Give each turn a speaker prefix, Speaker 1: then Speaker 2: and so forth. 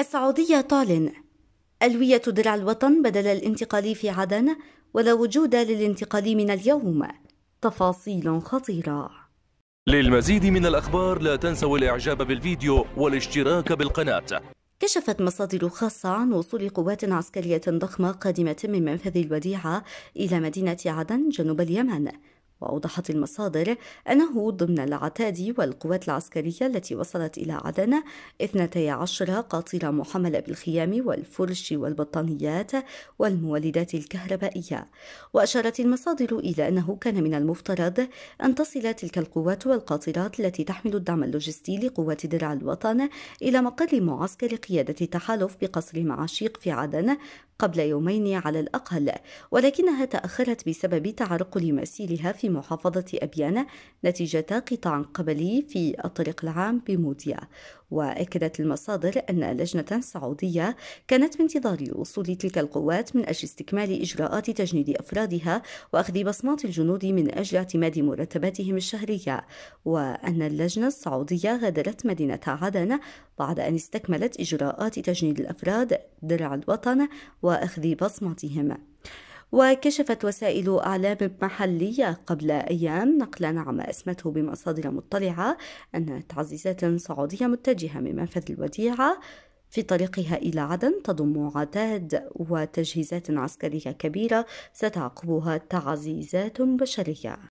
Speaker 1: السعودية طالن ألوية درع الوطن بدل الانتقال في عدن ولا وجود للانتقال من اليوم تفاصيل خطيرة
Speaker 2: للمزيد من الأخبار لا تنسوا الإعجاب بالفيديو والاشتراك بالقناة
Speaker 1: كشفت مصادر خاصة عن وصول قوات عسكرية ضخمة قادمة من منفذ الوديعة إلى مدينة عدن جنوب اليمن وأوضحت المصادر أنه ضمن العتاد والقوات العسكرية التي وصلت إلى عدن 12 قاطرة محملة بالخيام والفرش والبطانيات والمولدات الكهربائية وأشارت المصادر إلى أنه كان من المفترض أن تصل تلك القوات والقاطرات التي تحمل الدعم اللوجستي لقوات درع الوطن إلى مقر معسكر قيادة التحالف بقصر معاشيق في عدن قبل يومين على الأقل ولكنها تأخرت بسبب تعرقل مسيرها في محافظة أبيان نتيجة قطاع قبلي في الطريق العام بموديا وأكدت المصادر أن لجنة سعودية كانت بانتظار وصول تلك القوات من أجل استكمال إجراءات تجنيد أفرادها وأخذ بصمات الجنود من أجل اعتماد مرتباتهم الشهرية وأن اللجنة السعودية غادرت مدينة عدن بعد أن استكملت إجراءات تجنيد الأفراد درع الوطن وأخذ بصمتهم وكشفت وسائل أعلام محلية قبل أيام نقلا عما أسمته بمصادر مطلعة أن تعزيزات سعودية متجهة من منفذ الوديعة في طريقها إلى عدن تضم عتاد وتجهيزات عسكرية كبيرة ستعقبها تعزيزات بشرية